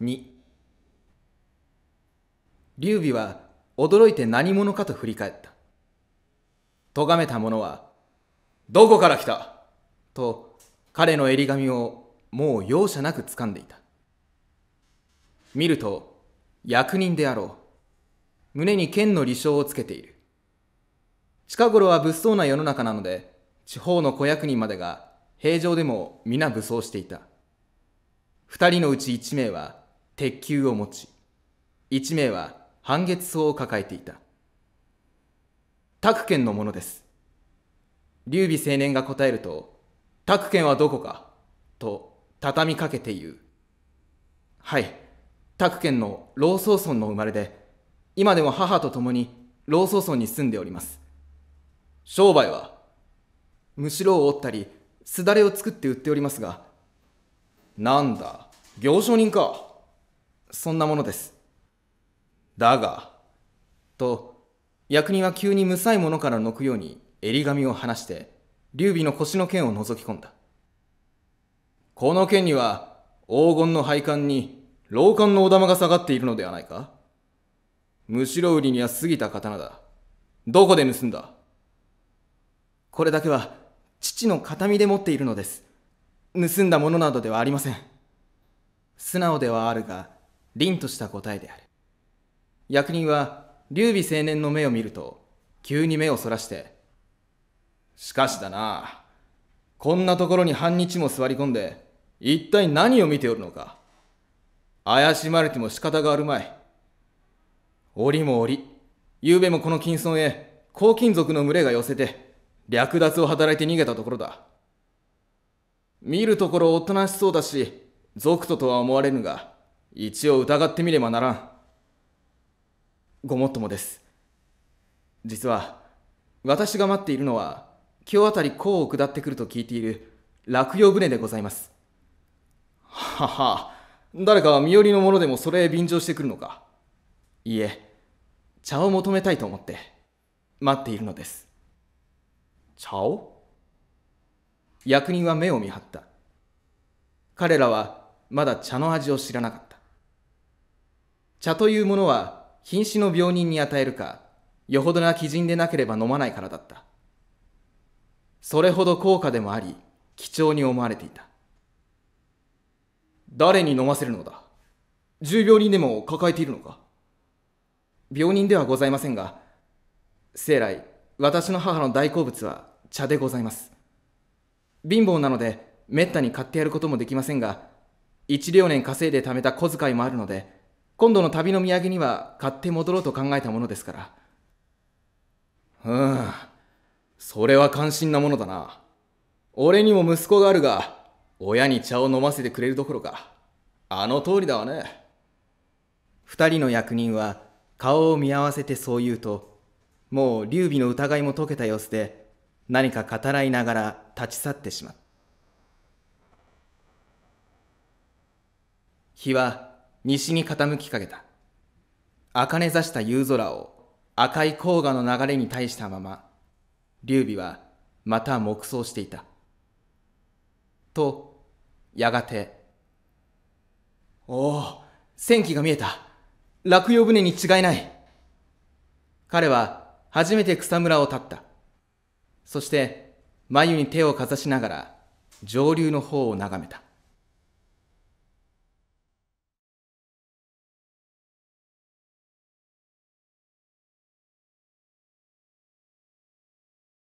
2劉備は驚いて何者かと振り返った咎めた者は「どこから来た!」と彼の襟髪をもう容赦なく掴んでいた見ると役人であろう胸に剣の理想をつけている近頃は物騒な世の中なので地方の子役人までが平常でも皆武装していた二人のうち一名は鉄球を持ち1名は半月草を抱えていた拓県のものです劉備青年が答えると「拓県はどこか?」と畳みかけて言う「はい拓県の老荘村の生まれで今でも母と共に老宗村に住んでおります商売はむしろを折ったりすだれを作って売っておりますがなんだ行商人かそんなものです。だが、と、役人は急にむさいものからのくように襟紙を離して、劉備の腰の剣を覗き込んだ。この剣には、黄金の配管に、老漢のお玉が下がっているのではないかむしろ売りには過ぎた刀だ。どこで盗んだこれだけは、父の形見で持っているのです。盗んだものなどではありません。素直ではあるが、凛とした答えである役人は劉備青年の目を見ると急に目をそらして「しかしだなこんなところに半日も座り込んで一体何を見ておるのか怪しまれても仕方があるまい折も折昨べもこの金村へ黄金属の群れが寄せて略奪を働いて逃げたところだ見るところおとなしそうだし族ととは思われぬが一応疑ってみればならん。ごもっともです。実は、私が待っているのは、今日あたり甲を下ってくると聞いている落葉船でございます。はは、誰か身寄りの者でもそれへ便乗してくるのか。いいえ、茶を求めたいと思って、待っているのです。茶を役人は目を見張った。彼らはまだ茶の味を知らなかった。茶というものは瀕死の病人に与えるかよほどな基人でなければ飲まないからだったそれほど高価でもあり貴重に思われていた誰に飲ませるのだ重病人でも抱えているのか病人ではございませんが生来私の母の大好物は茶でございます貧乏なのでめったに買ってやることもできませんが一両年稼いで貯めた小遣いもあるので今度の旅の土産には買って戻ろうと考えたものですからうんそれは関心なものだな俺にも息子があるが親に茶を飲ませてくれるどころかあの通りだわね二人の役人は顔を見合わせてそう言うともう劉備の疑いも解けた様子で何か語らいながら立ち去ってしまった日は西に傾きかけた。茜ざした夕空を赤い黄河の流れに対したまま、劉備はまた黙想していた。と、やがて、おお、戦機が見えた。落葉船に違いない。彼は初めて草むらを立った。そして、眉に手をかざしながら、上流の方を眺めた。